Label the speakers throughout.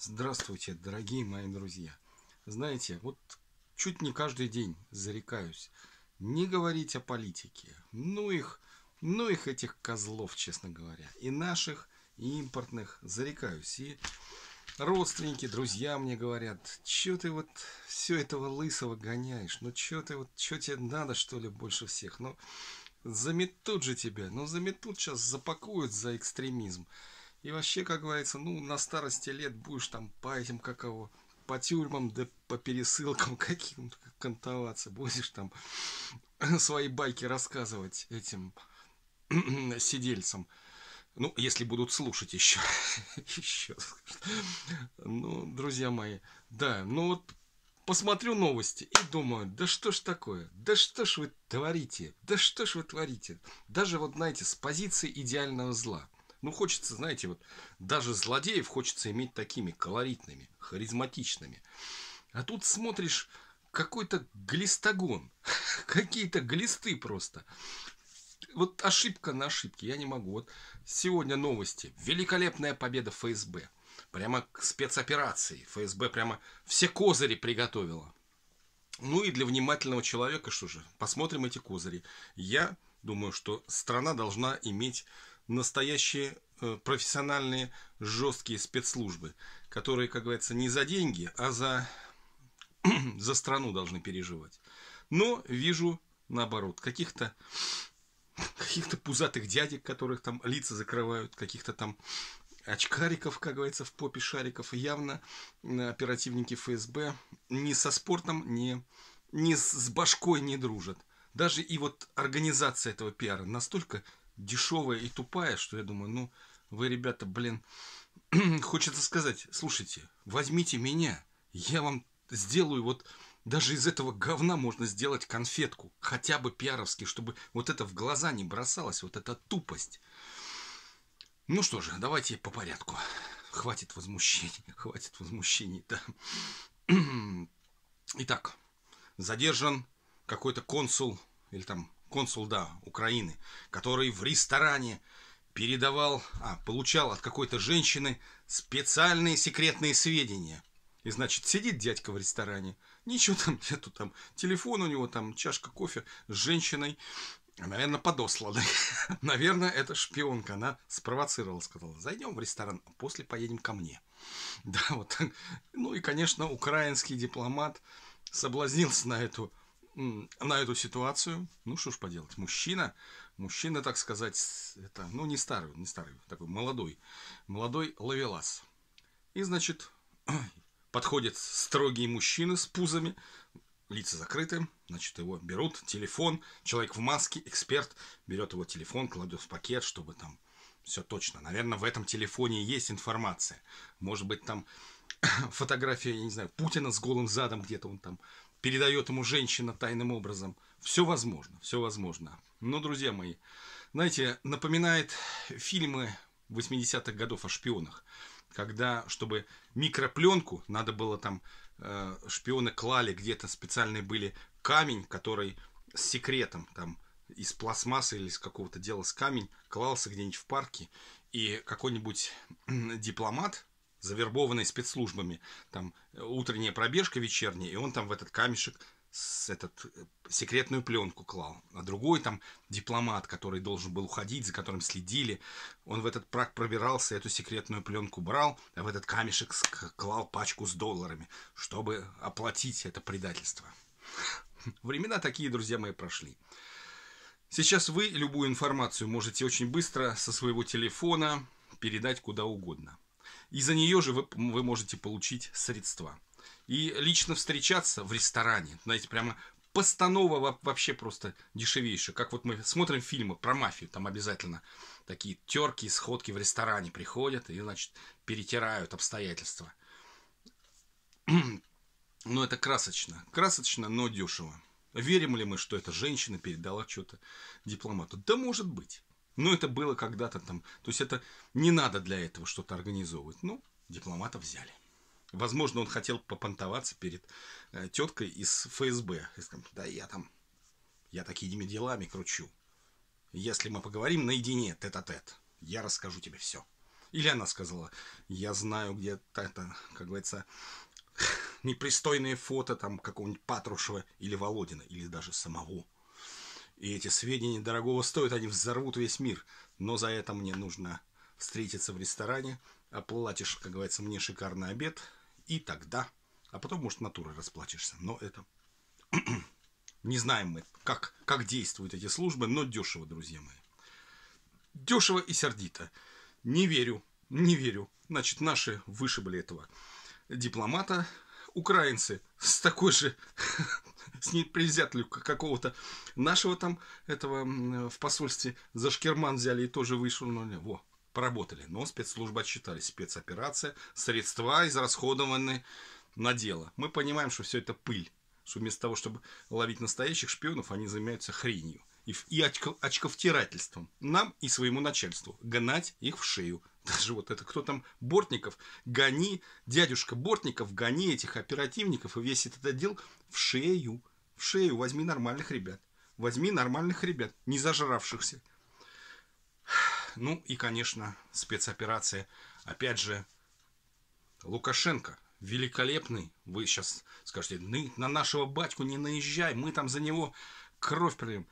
Speaker 1: Здравствуйте, дорогие мои друзья! Знаете, вот чуть не каждый день зарекаюсь не говорить о политике. Ну их, ну их этих козлов, честно говоря. И наших, и импортных зарекаюсь. И родственники, друзья мне говорят, чё ты вот все этого лысого гоняешь? Ну чё ты вот, чё тебе надо, что ли, больше всех? Ну заметут же тебя, ну заметут сейчас, запакуют за экстремизм. И вообще, как говорится, ну, на старости лет будешь там по этим, как его, по тюрьмам, да по пересылкам каким-то кантоваться. Будешь там свои байки рассказывать этим сидельцам. Ну, если будут слушать еще. еще. Ну, друзья мои, да, ну вот посмотрю новости и думаю, да что ж такое, да что ж вы творите, да что ж вы творите. Даже вот, знаете, с позиции идеального зла – ну, хочется, знаете, вот даже злодеев хочется иметь такими колоритными, харизматичными. А тут смотришь, какой-то глистогон. Какие-то глисты просто. Вот ошибка на ошибке, я не могу. Вот сегодня новости. Великолепная победа ФСБ. Прямо к спецоперации. ФСБ прямо все козыри приготовила. Ну и для внимательного человека, что же, посмотрим эти козыри. Я думаю, что страна должна иметь настоящие э, профессиональные жесткие спецслужбы, которые, как говорится, не за деньги, а за, за страну должны переживать. Но вижу наоборот, каких-то каких-то пузатых дядек, которых там лица закрывают, каких-то там очкариков, как говорится, в попе шариков. Явно э, оперативники ФСБ ни со спортом, ни, ни с башкой не дружат. Даже и вот организация этого пиара настолько дешевая и тупая, что я думаю, ну, вы, ребята, блин, хочется сказать, слушайте, возьмите меня, я вам сделаю вот даже из этого говна можно сделать конфетку, хотя бы пиаровски, чтобы вот это в глаза не бросалось, вот эта тупость. Ну что же, давайте по порядку. Хватит возмущений, хватит возмущений, да. Итак, задержан какой-то консул или там консул, да, Украины, который в ресторане передавал, а, получал от какой-то женщины специальные секретные сведения. И, значит, сидит дядька в ресторане, ничего там нету, там телефон у него, там чашка кофе с женщиной, Наверное, подосланный. Наверное, это шпионка. Она спровоцировала, сказала, зайдем в ресторан, а после поедем ко мне. Да, вот так. Ну и, конечно, украинский дипломат соблазнился на эту на эту ситуацию. Ну, что ж поделать, мужчина, мужчина, так сказать, это, ну, не старый, не старый, такой молодой, молодой ловелас. И, значит, подходят строгие мужчины с пузами, лица закрыты, значит, его берут, телефон, человек в маске, эксперт, берет его телефон, кладет в пакет, чтобы там все точно. Наверное, в этом телефоне есть информация. Может быть, там фотография, я не знаю, Путина с голым задом где-то он там передает ему женщина тайным образом. Все возможно, все возможно. Но, друзья мои, знаете, напоминает фильмы 80-х годов о шпионах, когда, чтобы микропленку, надо было там, э, шпионы клали где-то специальные были камень, который с секретом, там, из пластмассы или из какого-то дела с камень, клался где-нибудь в парке, и какой-нибудь дипломат завербованный спецслужбами. Там э, утренняя пробежка вечерняя, и он там в этот камешек с этот э, секретную пленку клал. А другой там дипломат, который должен был уходить, за которым следили, он в этот праг пробирался, эту секретную пленку брал, а в этот камешек клал пачку с долларами, чтобы оплатить это предательство. Времена такие, друзья мои, прошли. Сейчас вы любую информацию можете очень быстро со своего телефона передать куда угодно – и за нее же вы, вы можете получить средства. И лично встречаться в ресторане, знаете, прямо постанова вообще просто дешевейшая. Как вот мы смотрим фильмы про мафию, там обязательно такие терки и сходки в ресторане приходят и, значит, перетирают обстоятельства. Но это красочно. Красочно, но дешево. Верим ли мы, что эта женщина передала что-то дипломату? Да может быть. Ну, это было когда-то там. То есть это не надо для этого что-то организовывать. Ну, дипломата взяли. Возможно, он хотел попонтоваться перед э, теткой из ФСБ. И сказать, да я там, я такими делами кручу. Если мы поговорим наедине, тет-а-тет, -тет, я расскажу тебе все. Или она сказала, я знаю, где то это, как говорится, непристойные фото там какого-нибудь Патрушева или Володина, или даже самого и эти сведения дорогого стоят, они взорвут весь мир. Но за это мне нужно встретиться в ресторане, оплатишь, как говорится, мне шикарный обед, и тогда. А потом, может, натурой расплачешься. Но это... Не знаем мы, как, как действуют эти службы, но дешево, друзья мои. Дешево и сердито. Не верю, не верю. Значит, наши вышибли этого дипломата. Украинцы с такой же с ней неприятелю какого-то нашего там этого в посольстве за шкерман взяли и тоже вышел, но во, поработали. Но спецслужбы отчитали, спецоперация, средства израсходованы на дело. Мы понимаем, что все это пыль, что вместо того, чтобы ловить настоящих шпионов, они занимаются хренью и, и очковтирательством нам и своему начальству, гнать их в шею, даже вот это кто там, Бортников, гони, дядюшка Бортников, гони этих оперативников и весь этот отдел в шею, в шею, возьми нормальных ребят, возьми нормальных ребят, не зажравшихся. Ну и, конечно, спецоперация. Опять же, Лукашенко, великолепный. Вы сейчас скажете, «Ну на нашего батьку не наезжай, мы там за него кровь прольем.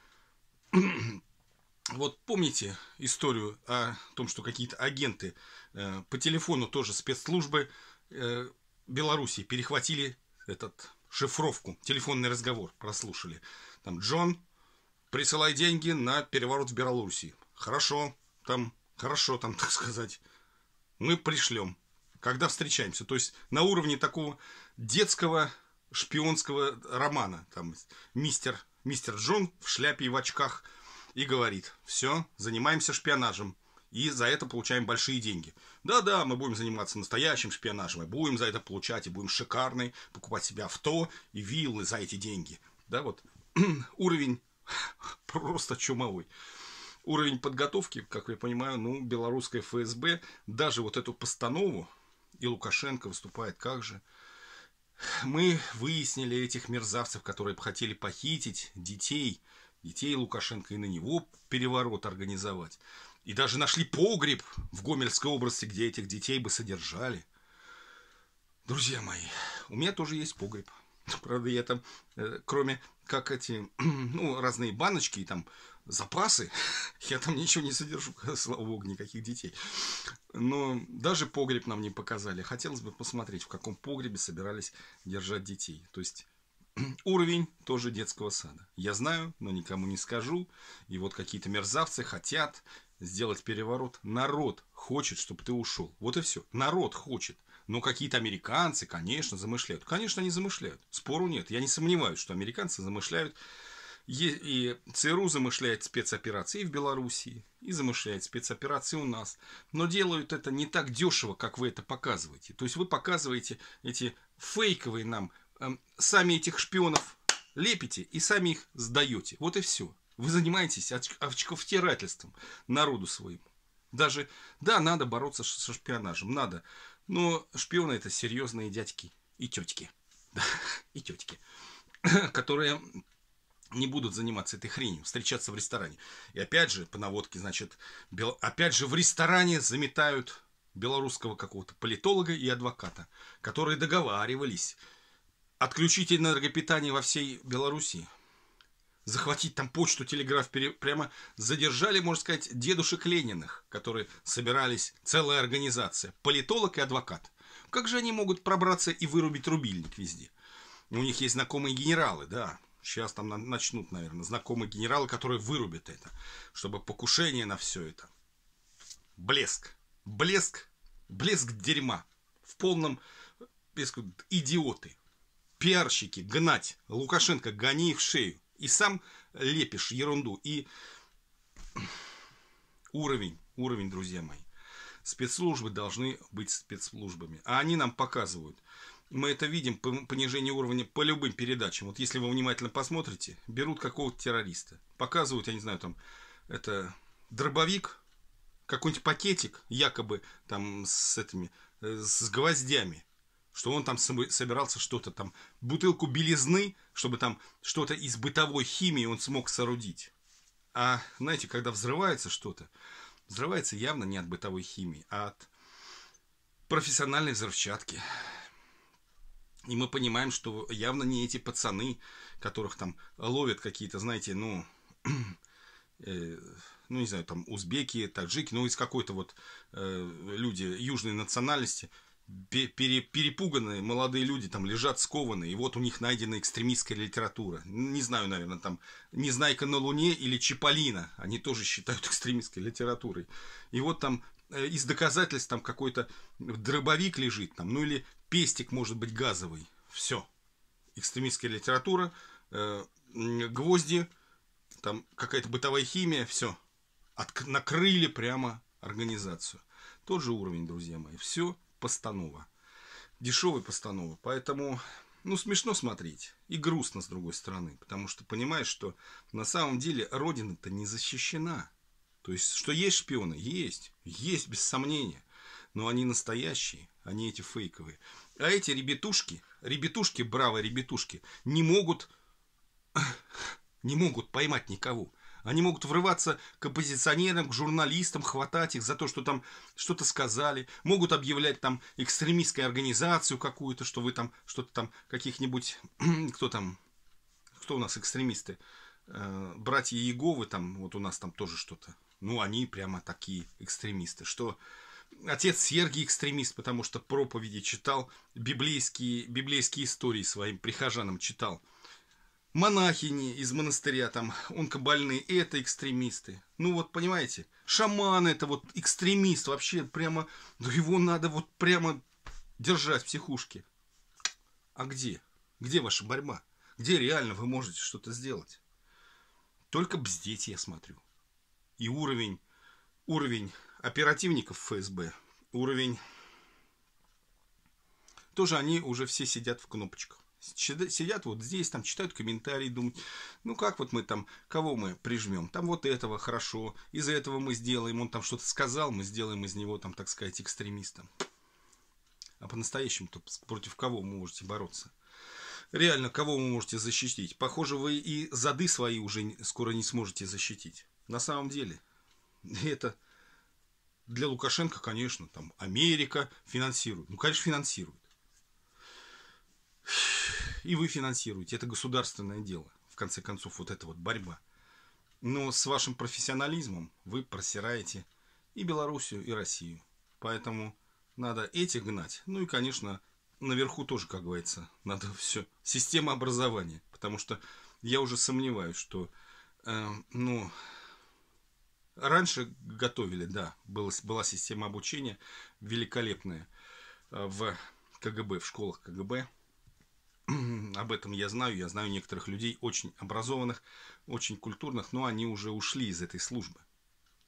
Speaker 1: Вот помните историю о том, что какие-то агенты э, по телефону тоже спецслужбы э, Белоруссии перехватили этот шифровку, телефонный разговор прослушали. Там Джон, присылай деньги на переворот в Беларуси. Хорошо, там, хорошо, там, так сказать. Мы пришлем, когда встречаемся. То есть на уровне такого детского шпионского романа. Там мистер, мистер Джон в шляпе и в очках – и говорит, все, занимаемся шпионажем, и за это получаем большие деньги. Да-да, мы будем заниматься настоящим шпионажем, и будем за это получать, и будем шикарный покупать себе авто и виллы за эти деньги. Да, вот уровень просто чумовой. Уровень подготовки, как я понимаю, ну, белорусское ФСБ, даже вот эту постанову, и Лукашенко выступает, как же, мы выяснили этих мерзавцев, которые хотели похитить детей, и детей Лукашенко, и на него переворот организовать. И даже нашли погреб в Гомельской области, где этих детей бы содержали. Друзья мои, у меня тоже есть погреб. Правда, я там, э, кроме как эти, ну, разные баночки и там запасы, я там ничего не содержу, слава богу, никаких детей. Но даже погреб нам не показали. Хотелось бы посмотреть, в каком погребе собирались держать детей. То есть уровень тоже детского сада. Я знаю, но никому не скажу. И вот какие-то мерзавцы хотят сделать переворот. Народ хочет, чтобы ты ушел. Вот и все. Народ хочет. Но какие-то американцы, конечно, замышляют. Конечно, они замышляют. Спору нет. Я не сомневаюсь, что американцы замышляют. И ЦРУ замышляет спецоперации в Белоруссии, и замышляет спецоперации у нас. Но делают это не так дешево, как вы это показываете. То есть вы показываете эти фейковые нам Эм, сами этих шпионов лепите и сами их сдаете. Вот и все. Вы занимаетесь очковтирательством народу своему. Даже, да, надо бороться со шпионажем, надо. Но шпионы это серьезные дядьки и тетки. Да, и тетки, которые не будут заниматься этой хренью, встречаться в ресторане. И опять же, по наводке, значит, бел... опять же в ресторане заметают белорусского какого-то политолога и адвоката, которые договаривались Отключить энергопитание во всей Белоруссии, Захватить там почту, телеграф, пере... прямо задержали, можно сказать, дедушек Лениных, которые собирались, целая организация, политолог и адвокат. Как же они могут пробраться и вырубить рубильник везде? У них есть знакомые генералы, да, Сейчас там начнут, наверное, знакомые генералы, которые вырубят это, чтобы покушение на все это. Блеск. Блеск. Блеск дерьма. В полном... Блеск. Э, идиоты пиарщики, гнать. Лукашенко, гони их в шею. И сам лепишь ерунду. И уровень, уровень, друзья мои. Спецслужбы должны быть спецслужбами. А они нам показывают. Мы это видим, понижение уровня по любым передачам. Вот если вы внимательно посмотрите, берут какого-то террориста. Показывают, я не знаю, там, это дробовик, какой-нибудь пакетик, якобы там с этими, э, с гвоздями что он там собирался что-то там, бутылку белизны, чтобы там что-то из бытовой химии он смог соорудить. А знаете, когда взрывается что-то, взрывается явно не от бытовой химии, а от профессиональной взрывчатки. И мы понимаем, что явно не эти пацаны, которых там ловят какие-то, знаете, ну, э, ну не знаю, там узбеки, таджики, ну из какой-то вот э, люди южной национальности – пере, перепуганные молодые люди там лежат скованные, и вот у них найдена экстремистская литература. Не знаю, наверное, там «Незнайка на Луне» или «Чиполлино», они тоже считают экстремистской литературой. И вот там э, из доказательств там какой-то дробовик лежит, там, ну или пестик, может быть, газовый. Все. Экстремистская литература, э, гвозди, там какая-то бытовая химия, все. накрыли прямо организацию. Тот же уровень, друзья мои. Все постанова. Дешевая постанова. Поэтому, ну, смешно смотреть. И грустно, с другой стороны. Потому что понимаешь, что на самом деле Родина-то не защищена. То есть, что есть шпионы? Есть. Есть, без сомнения. Но они настоящие, они эти фейковые. А эти ребятушки, ребятушки, браво ребятушки, не могут, не могут поймать никого. Они могут врываться к оппозиционерам, к журналистам, хватать их за то, что там что-то сказали. Могут объявлять там экстремистскую организацию какую-то, что вы там что-то там каких-нибудь... кто там? Кто у нас экстремисты? Э, братья Иеговы там, вот у нас там тоже что-то. Ну, они прямо такие экстремисты, что отец Сергий экстремист, потому что проповеди читал, библейские, библейские истории своим прихожанам читал – монахини из монастыря, там, онкобольные, это экстремисты. Ну вот, понимаете, шаман это вот экстремист, вообще прямо, ну его надо вот прямо держать в психушке. А где? Где ваша борьба? Где реально вы можете что-то сделать? Только бздеть я смотрю. И уровень, уровень оперативников ФСБ, уровень... Тоже они уже все сидят в кнопочках. Сидят вот здесь, там читают комментарии, думают, ну как вот мы там, кого мы прижмем? Там вот этого хорошо, из за этого мы сделаем, он там что-то сказал, мы сделаем из него, там, так сказать, экстремиста. А по-настоящему-то против кого вы можете бороться? Реально, кого вы можете защитить? Похоже, вы и зады свои уже скоро не сможете защитить. На самом деле, это для Лукашенко, конечно, там Америка финансирует. Ну, конечно, финансирует и вы финансируете. Это государственное дело, в конце концов, вот эта вот борьба. Но с вашим профессионализмом вы просираете и Белоруссию, и Россию. Поэтому надо этих гнать. Ну и, конечно, наверху тоже, как говорится, надо все. Система образования. Потому что я уже сомневаюсь, что, э, ну, раньше готовили, да, была, была система обучения великолепная э, в КГБ, в школах КГБ об этом я знаю. Я знаю некоторых людей очень образованных, очень культурных, но они уже ушли из этой службы.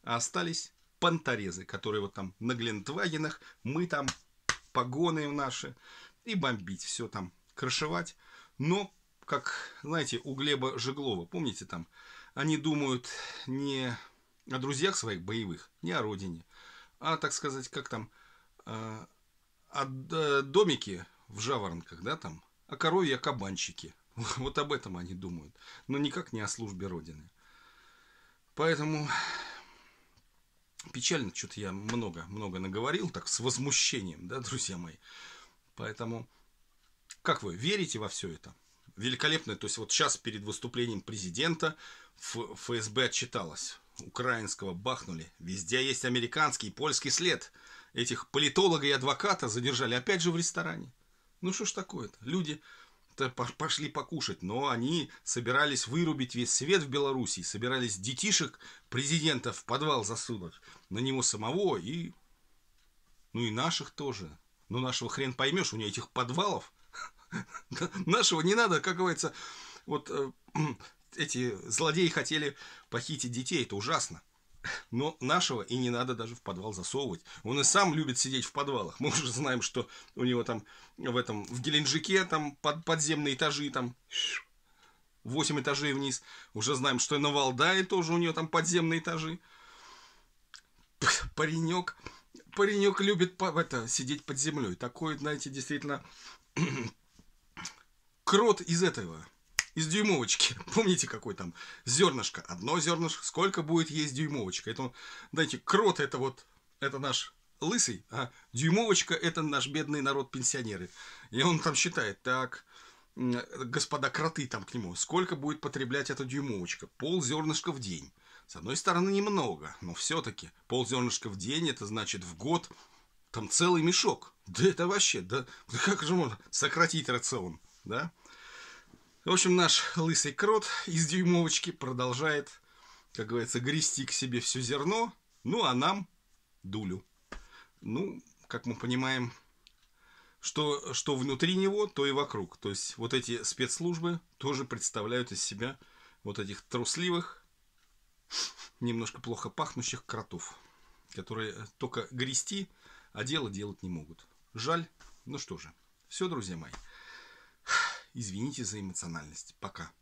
Speaker 1: А остались понторезы, которые вот там на Глентвагенах, мы там погоны наши, и бомбить все там, крышевать. Но, как, знаете, у Глеба Жеглова, помните там, они думают не о друзьях своих боевых, не о родине, а, так сказать, как там, э, о домике в Жаворонках, да, там, а коровья, кабанчики. Вот об этом они думают, но никак не о службе Родины. Поэтому печально, что-то я много-много наговорил, так с возмущением, да, друзья мои. Поэтому, как вы, верите во все это? Великолепно, то есть вот сейчас перед выступлением президента ФСБ отчиталась. Украинского бахнули. Везде есть американский и польский след. Этих политолога и адвоката задержали опять же в ресторане. Ну что ж такое-то? Люди пошли покушать, но они собирались вырубить весь свет в Беларуси, собирались детишек президента в подвал засунуть, на него самого и... Ну и наших тоже. Ну нашего хрен поймешь, у нее этих подвалов. Нашего не надо, как говорится, вот э, эти злодеи хотели похитить детей, это ужасно. Но нашего и не надо даже в подвал засовывать. Он и сам любит сидеть в подвалах. Мы уже знаем, что у него там в этом в Геленджике там под, подземные этажи там 8 этажей вниз. Уже знаем, что и на Валдае тоже у него там подземные этажи. Паренек, паренек любит это, сидеть под землей. Такой, знаете, действительно крот из этого из дюймовочки. Помните, какой там зернышко? Одно зернышко, сколько будет есть дюймовочка? Это, он знаете, крот это вот, это наш лысый, а дюймовочка это наш бедный народ пенсионеры. И он там считает, так, господа кроты там к нему, сколько будет потреблять эта дюймовочка? Пол зернышка в день. С одной стороны, немного, но все-таки пол зернышка в день, это значит в год там целый мешок. Да это вообще, да, да как же можно сократить рацион, да? В общем, наш лысый крот из дюймовочки продолжает, как говорится, грести к себе все зерно, ну а нам дулю. Ну, как мы понимаем, что, что внутри него, то и вокруг. То есть вот эти спецслужбы тоже представляют из себя вот этих трусливых, немножко плохо пахнущих кротов, которые только грести, а дело делать не могут. Жаль, ну что же. Все, друзья мои. Извините за эмоциональность. Пока.